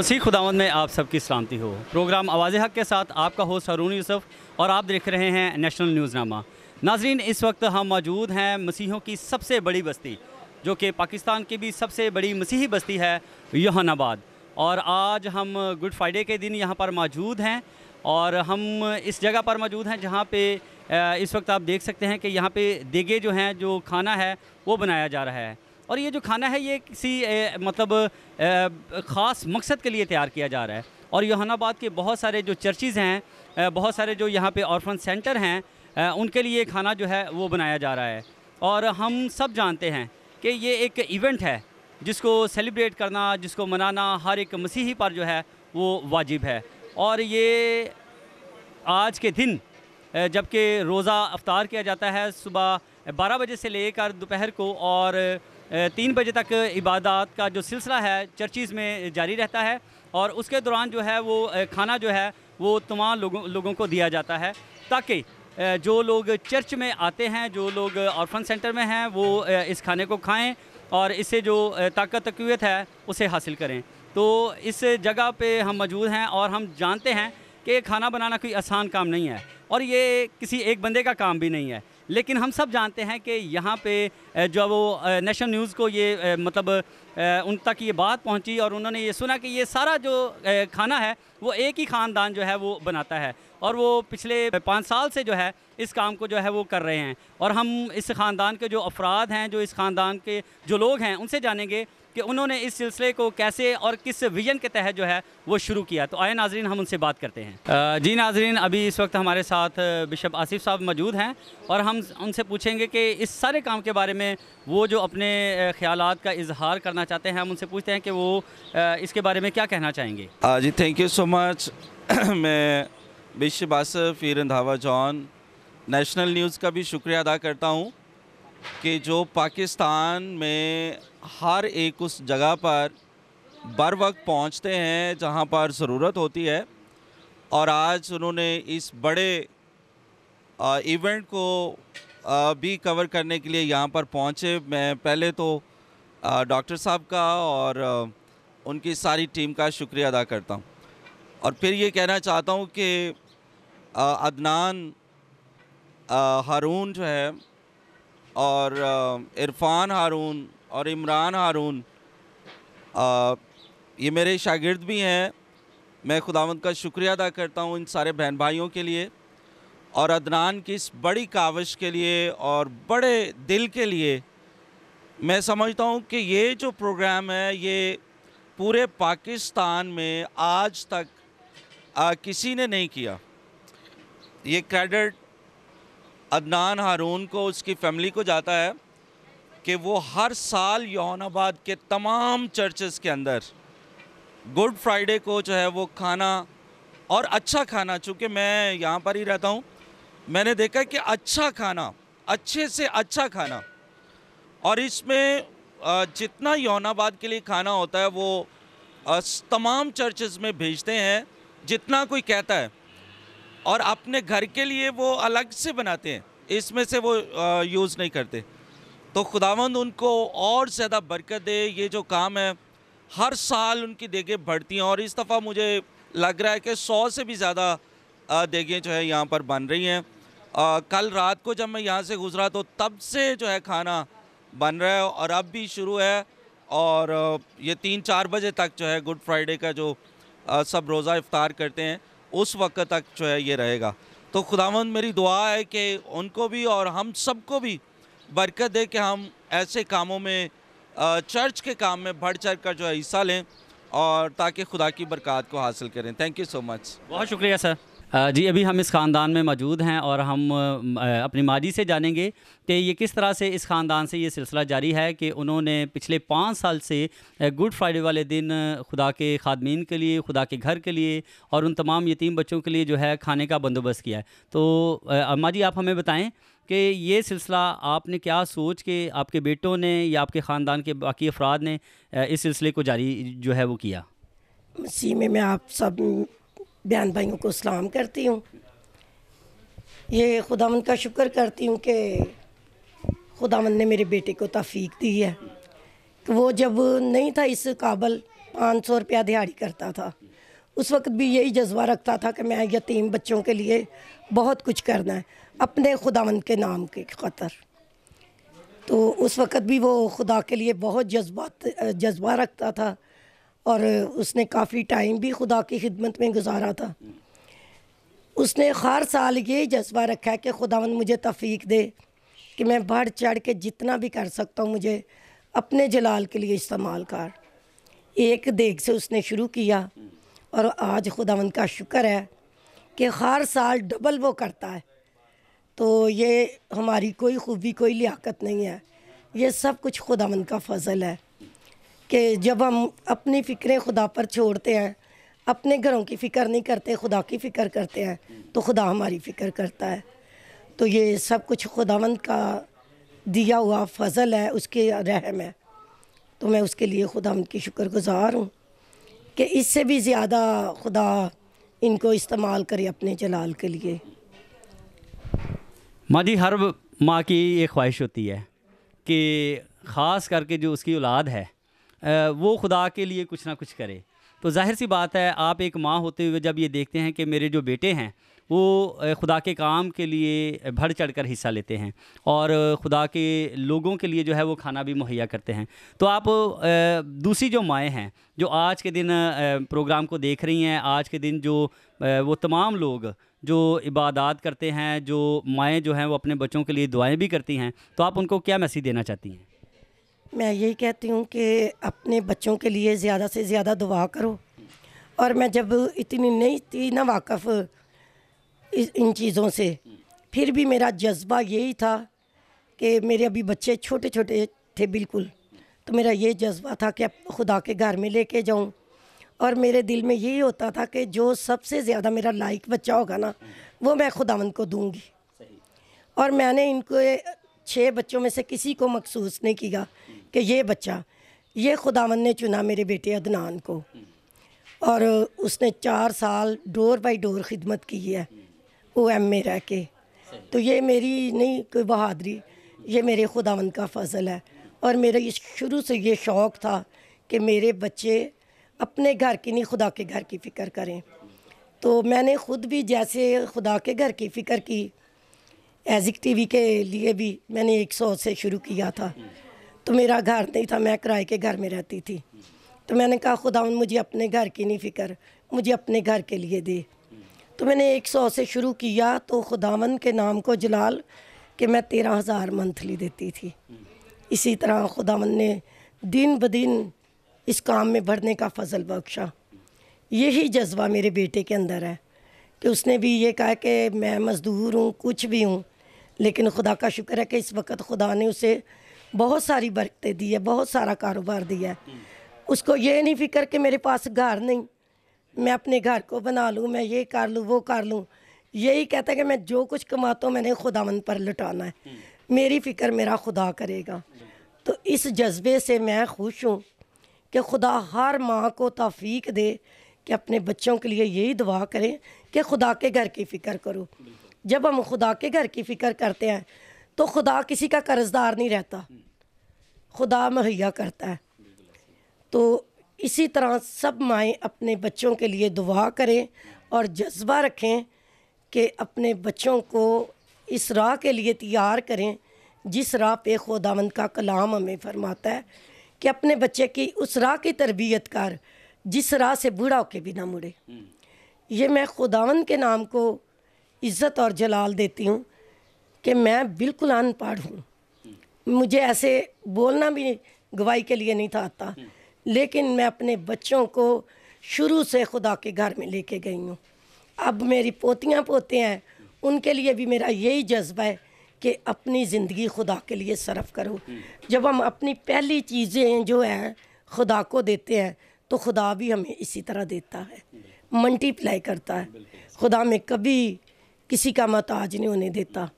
मसीह खुदावंद में आप सबकी सलामती हो प्रोग्राम आवाज़ हक के साथ आपका होस्ट हरून यूसुफ और आप देख रहे हैं नेशनल नामा नाजरीन इस वक्त हम मौजूद हैं मसीहों की सबसे बड़ी बस्ती जो कि पाकिस्तान की भी सबसे बड़ी मसीही बस्ती है यहानाबाद और आज हम गुड फ्राइडे के दिन यहाँ पर मौजूद हैं और हम इस जगह पर मौजूद हैं जहाँ पे इस वक्त आप देख सकते हैं कि यहाँ पे देगे जो हैं जो खाना है वो बनाया जा रहा है और ये जो खाना है ये किसी ए, मतलब ए, ख़ास मकसद के लिए तैयार किया जा रहा है और योहानाबाद के बहुत सारे जो चर्चेज़ हैं बहुत सारे जो यहाँ पे ऑर्फन सेंटर हैं उनके लिए खाना जो है वो बनाया जा रहा है और हम सब जानते हैं कि ये एक इवेंट है जिसको सेलिब्रेट करना जिसको मनाना हर एक मसीही पर जो है वो वाजिब है और ये आज के दिन जबकि रोज़ा अफ्तार किया जाता है सुबह 12 बजे से लेकर दोपहर को और तीन बजे तक इबादत का जो सिलसिला है चर्चिज़ में जारी रहता है और उसके दौरान जो है वो खाना जो है वो तमाम लोगों लोगों को दिया जाता है ताकि जो लोग चर्च में आते हैं जो लोग ऑर्फन सेंटर में हैं वो इस खाने को खाएं और इससे जो ताकत तकवीत है उसे हासिल करें तो इस जगह पे हम मौजूद हैं और हम जानते हैं कि खाना बनाना कोई आसान काम नहीं है और ये किसी एक बंदे का काम भी नहीं है लेकिन हम सब जानते हैं कि यहाँ पे जो वो नेशनल न्यूज़ को ये मतलब उन तक ये बात पहुँची और उन्होंने ये सुना कि ये सारा जो खाना है वो एक ही ख़ानदान जो है वो बनाता है और वो पिछले पाँच साल से जो है इस काम को जो है वो कर रहे हैं और हम इस ख़ानदान के जो अफराद हैं जो इस ख़ानदान के जो लोग हैं उनसे जानेंगे कि उन्होंने इस सिलसिले को कैसे और किस विजन के तहत जो है वो शुरू किया तो आए नाजरीन हम उनसे बात करते हैं जी नाजरीन अभी इस वक्त हमारे साथ बिशप आसिफ साहब मौजूद हैं और हम उनसे पूछेंगे कि इस सारे काम के बारे में वो जो अपने ख्याल का इजहार करना चाहते हैं हम उनसे पूछते हैं कि वो इसके बारे में क्या कहना चाहेंगे जी थैंक यू सो मच मैं bishop Asif E Randhawa John National News का भी शुक्रिया अदा करता हूँ कि जो पाकिस्तान में हर एक उस जगह पर बर वक्त पहुँचते हैं जहाँ पर ज़रूरत होती है और आज उन्होंने इस बड़े आ, इवेंट को आ, भी कवर करने के लिए यहाँ पर पहुँचे मैं पहले तो डॉक्टर साहब का और आ, उनकी सारी टीम का शुक्रिया अदा करता हूँ और फिर ये कहना चाहता हूँ कि अदनान हारून जो है और इरफान हारून और इमरान हारून आ, ये मेरे शागिर्द भी हैं मैं खुदावंद का शुक्रिया अदा करता हूँ इन सारे बहन भाइयों के लिए और अदनान की इस बड़ी काविश के लिए और बड़े दिल के लिए मैं समझता हूँ कि ये जो प्रोग्राम है ये पूरे पाकिस्तान में आज तक आ, किसी ने नहीं किया ये क्रेडिट अदनान हारून को उसकी फैमिली को जाता है कि वो हर साल यौनाबाद के तमाम चर्चेस के अंदर गुड फ्राइडे को जो है वो खाना और अच्छा खाना चूँकि मैं यहाँ पर ही रहता हूँ मैंने देखा कि अच्छा खाना अच्छे से अच्छा खाना और इसमें जितना यौनाबाद के लिए खाना होता है वो तमाम चर्चेस में भेजते हैं जितना कोई कहता है और अपने घर के लिए वो अलग से बनाते हैं इसमें से वो यूज़ नहीं करते तो खुदावंद उनको और ज़्यादा बरकत दे ये जो काम है हर साल उनकी देगें बढ़ती हैं और इस दफ़ा मुझे लग रहा है कि सौ से भी ज़्यादा देगें जो है यहाँ पर बन रही हैं कल रात को जब मैं यहाँ से गुज़रा तो तब से जो है खाना बन रहा है और अब भी शुरू है और ये तीन चार बजे तक जो है गुड फ्राइडे का जो सब रोज़ा इफ्तार करते हैं उस वक्त तक जो है ये रहेगा तो खुदावंद मेरी दुआ है कि उनको भी और हम सबको भी बरकत दे कि हम ऐसे कामों में चर्च के काम में बढ़ चढ़ कर जो है हिस्सा लें और ताकि खुदा की बरकत को हासिल करें थैंक यू सो मच बहुत शुक्रिया सर जी अभी हम इस ख़ानदान में मौजूद हैं और हम अपनी माजी से जानेंगे कि ये किस तरह से इस ख़ानदान से ये सिलसिला जारी है कि उन्होंने पिछले पाँच साल से गुड फ्राइडे वाले दिन खुदा के खादमीन के लिए खुदा के घर के लिए और उन तमाम यतीम बच्चों के लिए जो है खाने का बंदोबस्त किया है तो अम्मा जी आप हमें बताएं कि ये सिलसिला आपने क्या सोच के आपके बेटों ने या आपके ख़ानदान के बाकी अफराद ने इस सिलसिले को जारी जो है वो किया मसीह में मैं आप सब बयान भाइयों को सलाम करती हूँ ये खुदावन का शुक्र करती हूँ कि खुदा ने मेरे बेटे को तफीक दी है कि वो जब नहीं था इस काबल पाँच सौ रुपया दिहाड़ी करता था उस वक्त भी यही जज्बा रखता था कि मैं यतीम बच्चों के लिए बहुत कुछ करना है अपने खुदावंद के नाम के ख़तर तो उस वक़्त भी वो खुदा के लिए बहुत जज्बात जज्बा रखता था और उसने काफ़ी टाइम भी खुदा की खिदमत में गुजारा था उसने हर साल ये जज्बा रखा है कि खुदावंद मुझे तफीक दे कि मैं बढ़ चढ़ के जितना भी कर सकता हूँ मुझे अपने जलाल के लिए इस्तेमाल कर एक देख से उसने शुरू किया और आज खुदावंद का शुक्र है कि हर साल डबल वो करता है तो ये हमारी कोई खूबी कोई लियाकत नहीं है ये सब कुछ खुदावन का फजल है कि जब हम अपनी फ़िक्रें खुदा पर छोड़ते हैं अपने घरों की फ़िक्र नहीं करते खुदा की फ़िक्र करते हैं तो खुदा हमारी फ़िक्र करता है तो ये सब कुछ खुदावंद का दिया हुआ फजल है उसके रहम है तो मैं उसके लिए खुदावंद की शुक्रगुजार हूँ कि इससे भी ज़्यादा खुदा इनको इस्तेमाल करे अपने जलाल के लिए माँ जी हर माँ की ये ख्वाहिश होती है कि ख़ास करके जो उसकी औलाद है वो खुदा के लिए कुछ ना कुछ करे तो जाहिर सी बात है आप एक माँ होते हुए जब ये देखते हैं कि मेरे जो बेटे हैं वो खुदा के काम के लिए बढ़ चढ़ कर हिस्सा लेते हैं और खुदा के लोगों के लिए जो है वो खाना भी मुहैया करते हैं तो आप दूसरी जो माएँ हैं जो आज के दिन प्रोग्राम को देख रही हैं आज के दिन जो वो तमाम लोग जो इबादत करते हैं जो माएँ जो हैं वो अपने बच्चों के लिए दुआएं भी करती हैं तो आप उनको क्या मैसेज देना चाहती हैं मैं यही कहती हूँ कि अपने बच्चों के लिए ज़्यादा से ज़्यादा दुआ करो और मैं जब इतनी नहीं थी ना वाकफ़ इस इन चीज़ों से फिर भी मेरा जज्बा यही था कि मेरे अभी बच्चे छोटे छोटे थे बिल्कुल तो मेरा ये जज्बा था कि अब खुदा के घर में लेके जाऊँ और मेरे दिल में यही होता था कि जो सबसे ज़्यादा मेरा लाइक बच्चा होगा ना वो मैं खुदावंद को दूंगी और मैंने इनको छः बच्चों में से किसी को मखसूस नहीं किया कि ये बच्चा ये खुदावन ने चुना मेरे बेटे अदनान को और उसने चार साल डोर बाई डोर खिदमत की है ओ एम में रह के तो ये मेरी नहीं कोई बहादरी ये मेरे खुदावंद का फ़जल है और मेरा ये शुरू से ये शौक़ था कि मेरे बच्चे अपने घर की नहीं खुदा के घर की फ़िक्र करें तो मैंने ख़ुद भी जैसे खुदा के घर की फ़िक्र की एजिक टीवी के लिए भी मैंने एक सौ से शुरू किया था तो मेरा घर नहीं था मैं किराए के घर में रहती थी तो मैंने कहा खुदा मुझे अपने घर की नहीं फ़िक्र मुझे अपने घर के लिए दे तो मैंने एक सौ से शुरू किया तो खुदावन के नाम को जलाल कि मैं तेरह हज़ार मंथली देती थी इसी तरह खुदावन ने दिन ब दिन इस काम में बढ़ने का फजल बख्शा यही जज्बा मेरे बेटे के अंदर है कि उसने भी ये कहा कि मैं मज़दूर हूँ कुछ भी हूँ लेकिन खुदा का शुक्र है कि इस वक्त खुदा ने उसे बहुत सारी बरकतें दी है बहुत सारा कारोबार दिया है उसको ये नहीं फिक्र कि मेरे पास घर नहीं मैं अपने घर को बना लूँ मैं ये कर लूँ वो कर लूँ यही कहता है कि मैं जो कुछ कमाता हूँ मैंने खुदावन पर लुटाना है हम्म। मेरी फ़िक्र मेरा खुदा करेगा तो इस जज्बे से मैं खुश हूँ कि खुदा हर माँ को तफीक दे कि अपने बच्चों के लिए यही दुआ करें कि खुदा के घर की फ़िक्र करो जब हम खुदा के घर की फ़िक्र करते हैं तो खुदा किसी का कर्जदार नहीं रहता खुदा मुहैया करता है तो इसी तरह सब माएँ अपने बच्चों के लिए दुआ करें और जज्बा रखें कि अपने बच्चों को इस राह के लिए तैयार करें जिस राह पे खुदावंद का कलाम हमें फरमाता है कि अपने बच्चे की उस राह की तरबियत कर जिस राह से बूढ़ा होके भी ना मुड़े हम्म। ये मैं खुदावंद के नाम को इज़्ज़त और जलाल देती हूँ कि मैं बिल्कुल अनपढ़ हूँ हम्म। मुझे ऐसे बोलना भी गवाही के लिए नहीं था आता हम्म। लेकिन मैं अपने बच्चों को शुरू से खुदा के घर में लेके गई हूँ अब मेरी पोतियाँ पोते हैं उनके लिए भी मेरा यही जज्बा है कि अपनी ज़िंदगी खुदा के लिए सरफ करो जब हम अपनी पहली चीज़ें जो हैं खुदा को देते हैं तो खुदा भी हमें इसी तरह देता है मल्टीप्लाई करता है खुदा में कभी किसी का मताज नहीं होने देता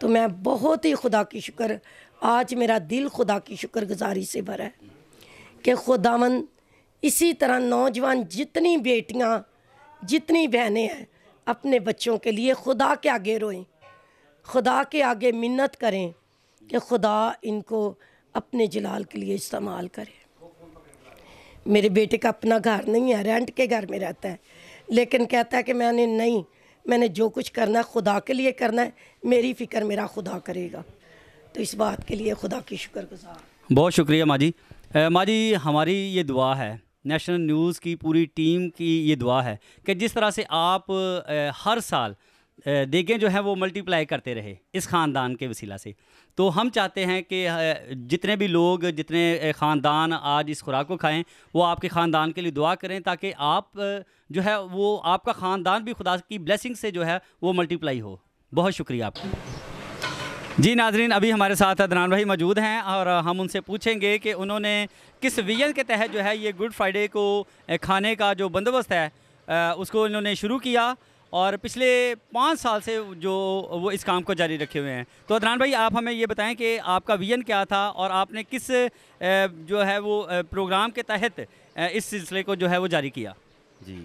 तो मैं बहुत ही खुदा की शुक्र आज मेरा दिल खुदा की शुक्रगुजारी से भरा है कि खुदावन इसी तरह नौजवान जितनी बेटियां जितनी बहनें हैं अपने बच्चों के लिए खुदा के आगे रोएं खुदा के आगे मिन्नत करें कि खुदा इनको अपने जलाल के लिए इस्तेमाल करें मेरे बेटे का अपना घर नहीं है रेंट के घर में रहता है लेकिन कहता है कि मैंने नहीं मैंने जो कुछ करना है खुदा के लिए करना है मेरी फ़िक्र मेरा खुदा करेगा तो इस बात के लिए खुदा की शुक्र गुजार बहुत शुक्रिया माँ जी माँ जी हमारी ये दुआ है नेशनल न्यूज़ की पूरी टीम की ये दुआ है कि जिस तरह से आप हर साल देखें जो है वो मल्टीप्लाई करते रहे इस ख़ानदान के वसीला से तो हम चाहते हैं कि जितने भी लोग जितने ख़ानदान आज इस खुराक को खाएं वो आपके ख़ानदान के लिए दुआ करें ताकि आप जो है वो आपका ख़ानदान भी खुदा की ब्लेसिंग से जो है वो मल्टीप्लाई हो बहुत शुक्रिया आपका जी नाजरीन अभी हमारे साथ अदनान भाई मौजूद हैं और हम उनसे पूछेंगे कि उन्होंने किस विजन के तहत जो है ये गुड फ्राइडे को खाने का जो बंदोबस्त है उसको इन्होंने शुरू किया और पिछले पाँच साल से जो वो इस काम को जारी रखे हुए हैं तो अदनान भाई आप हमें ये बताएं कि आपका विजन क्या था और आपने किस जो है वो प्रोग्राम के तहत इस सिलसिले को जो है वो जारी किया जी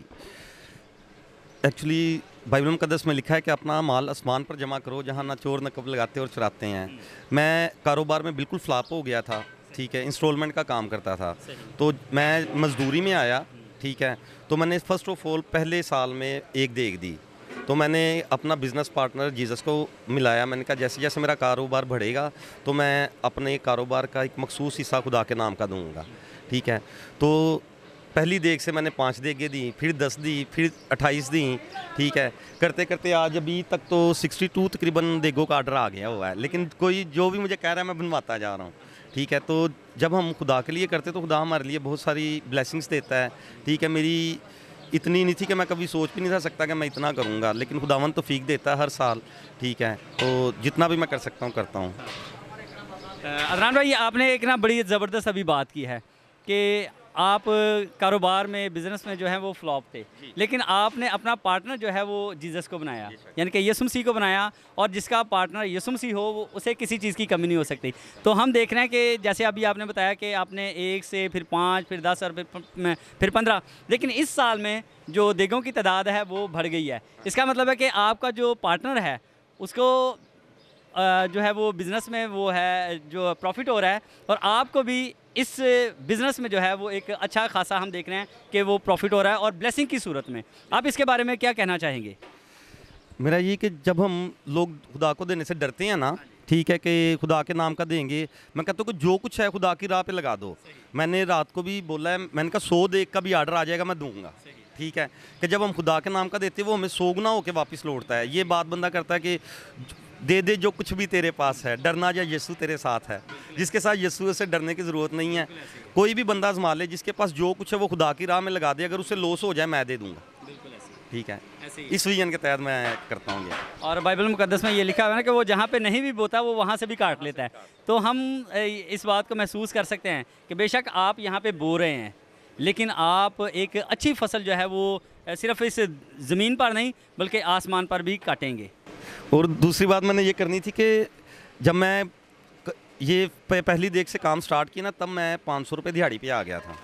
एक्चुअली बाइबल मुकदस में लिखा है कि अपना माल आसमान पर जमा करो जहाँ ना चोर न कब लगाते और चुराते हैं मैं कारोबार में बिल्कुल फ्लाप हो गया था ठीक है इंस्टॉलमेंट का काम करता था तो मैं मजदूरी में आया ठीक है तो मैंने फ़र्स्ट ऑफ ऑल पहले साल में एक देख दी तो मैंने अपना बिज़नेस पार्टनर जीसस को मिलाया मैंने कहा जैसे जैसे मेरा कारोबार बढ़ेगा तो मैं अपने कारोबार का एक मखसूस हिस्सा खुदा के नाम का दूँगा ठीक है तो पहली देख से मैंने पाँच देगें दी फिर दस दी फिर अट्ठाईस दी ठीक है करते करते आज अभी तक तो सिक्सटी टू तकरीबन देगों का आर्डर आ गया हुआ है लेकिन कोई जो भी मुझे कह रहा है मैं बनवाता जा रहा हूँ ठीक है तो जब हम खुदा के लिए करते तो खुदा हमारे लिए बहुत सारी ब्लैसिंग्स देता है ठीक है मेरी इतनी नहीं थी कि मैं कभी सोच भी नहीं था सकता कि मैं इतना करूँगा लेकिन खुदावन तो फीक देता है हर साल ठीक है तो जितना भी मैं कर सकता हूँ करता हूँ अदरान भाई आपने एक ना बड़ी ज़बरदस्त अभी बात की है कि आप कारोबार में बिजनेस में जो है वो फ्लॉप थे लेकिन आपने अपना पार्टनर जो है वो जीसस को बनाया यानी कि यसुम सी को बनाया और जिसका पार्टनर यसुम सी हो वो उसे किसी चीज़ की कमी नहीं हो सकती तो हम देख रहे हैं कि जैसे अभी आपने बताया कि आपने एक से फिर पाँच फिर दस और फिर फिर पंद्रह लेकिन इस साल में जो देगों की तादाद है वो बढ़ गई है इसका मतलब है कि आपका जो पार्टनर है उसको जो है वो बिज़नेस में वो है जो प्रॉफिट हो रहा है और आपको भी इस बिज़नेस में जो है वो एक अच्छा खासा हम देख रहे हैं कि वो प्रॉफिट हो रहा है और ब्लेसिंग की सूरत में आप इसके बारे में क्या कहना चाहेंगे मेरा ये कि जब हम लोग खुदा को देने से डरते हैं ना ठीक है कि खुदा के नाम का देंगे मैं कहता हूँ कि जो कुछ है खुदा की राह पे लगा दो मैंने रात को भी बोला है मैंने कहा सौ देख का भी आर्डर आ जाएगा मैं दूंगा ठीक है कि जब हम खुदा के नाम का देते हैं वो हमें सोगना होकर वापस लौटता है ये बात बंदा करता है कि दे दे जो कुछ भी तेरे पास है डरना या यसु तेरे साथ है जिसके साथ यसु से डरने की ज़रूरत नहीं है कोई भी बंदा आजमा ले जिसके पास जो कुछ है वो खुदा की राह में लगा दे अगर उसे लॉस हो जाए मैं दे दूंगा ठीक है इस विजन के तहत मैं करता हूँ और बाइबल मुकदस में ये लिखा हुआ है ना कि वो जहाँ पे नहीं भी बोता वो वहाँ से भी काट लेता है तो हम इस बात को महसूस कर सकते हैं कि बेशक आप यहाँ पे बो रहे हैं लेकिन आप एक अच्छी फसल जो है वो सिर्फ इस ज़मीन पर नहीं बल्कि आसमान पर भी काटेंगे और दूसरी बात मैंने ये करनी थी कि जब मैं ये पहली देख से काम स्टार्ट किया ना तब मैं पाँच सौ रुपये दिहाड़ी पर आ गया था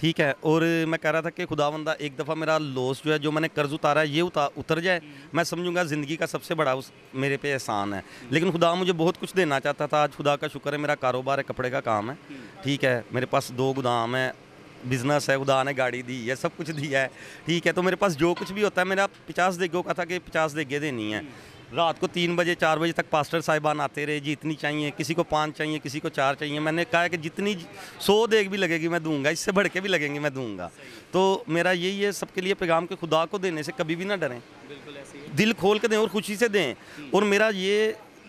ठीक है और मैं कह रहा था कि खुदा बंदा एक दफ़ा मेरा लॉस जो है जो मैंने कर्ज़ उतारा है ये उता उतर जाए मैं समझूंगा ज़िंदगी का सबसे बड़ा उस मेरे पे एहसान है लेकिन खुदा मुझे बहुत कुछ देना चाहता था आज खुदा का शुक्र है मेरा कारोबार है कपड़े का काम है ठीक है मेरे पास दो गोदाम है बिज़नेस है उदाहरण है गाड़ी दी है सब कुछ दिया है ठीक है तो मेरे पास जो कुछ भी होता है मेरा पचास देगे का था कि पचास देगे देनी है रात को तीन बजे चार बजे तक पास्टर साहिबान आते रहे जी इतनी चाहिए किसी को पाँच चाहिए किसी को चार चाहिए मैंने कहा है कि जितनी सौ देग भी लगेगी मैं दूंगा इससे बढ़ के भी लगेंगे मैं दूंगा तो मेरा यही है सबके लिए पैगाम के खुदा को देने से कभी भी ना डरें दिल खोल के दें और खुशी से दें और मेरा ये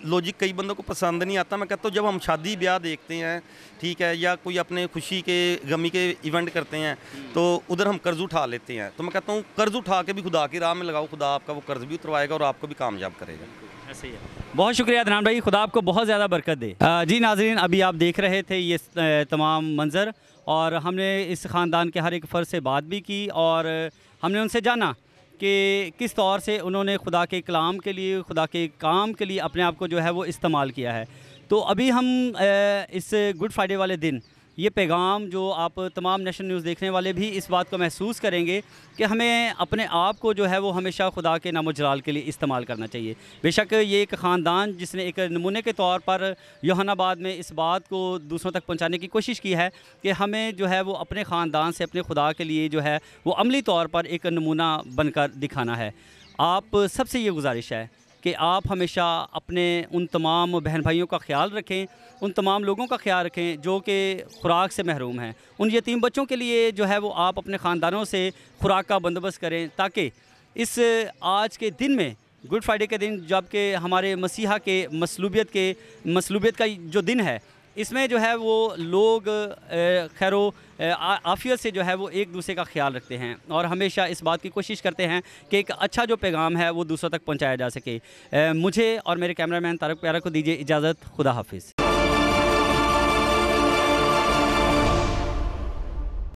लॉजिक कई बंदों को पसंद नहीं आता मैं कहता हूँ जब हम शादी ब्याह देखते हैं ठीक है या कोई अपने खुशी के गमी के इवेंट करते हैं हम्म। तो उधर हम कर्ज़ उठा लेते हैं तो मैं कहता हूँ कर्ज़ उठा के भी खुदा की राह में लगाओ खुदा आपका वो कर्ज़ भी उतरवाएगा और आपको भी कामयाब करेगा ऐसे ही है बहुत शुक्रिया अदनान भाई खुदा आपको बहुत ज़्यादा बरकत दे जी नाजरीन अभी आप देख रहे थे ये तमाम मंज़र और हमने इस ख़ानदान के हर एक फ़र्द से बात भी की और हमने उनसे जाना कि किस तौर से उन्होंने खुदा के कलाम के लिए खुदा के काम के लिए अपने आप को जो है वो इस्तेमाल किया है तो अभी हम इस गुड फ्राइडे वाले दिन ये पैगाम जो आप तमाम नेशनल न्यूज़ देखने वाले भी इस बात को महसूस करेंगे कि हमें अपने आप को जो है वो हमेशा खुदा के नाम जलाल के लिए इस्तेमाल करना चाहिए बेशक ये एक ख़ानदान जिसने एक नमूने के तौर पर योहानाबाद में इस बात को दूसरों तक पहुँचाने की कोशिश की है कि हमें जो है वो अपने ख़ानदान से अपने खुदा के लिए जो है वो अमली तौर पर एक नमूना बनकर दिखाना है आप सबसे ये गुजारिश है कि आप हमेशा अपने उन तमाम बहन भाइयों का ख्याल रखें उन तमाम लोगों का ख्याल रखें जो कि खुराक से महरूम हैं उन यतीम बच्चों के लिए जो है वो आप अपने ख़ानदानों से खुराक का बंदोबस्त करें ताकि इस आज के दिन में गुड फ्राइडे के दिन जबकि हमारे मसीहा के मसलूबियत के मसलूबियत का जो दिन है इसमें जो है वो लोग खैर आफियत से जो है वो एक दूसरे का ख्याल रखते हैं और हमेशा इस बात की कोशिश करते हैं कि एक अच्छा जो पैगाम है वो दूसरों तक पहुंचाया जा सके मुझे और मेरे कैमरामैन तारक प्यारा को दीजिए इजाज़त खुदा हाफिज़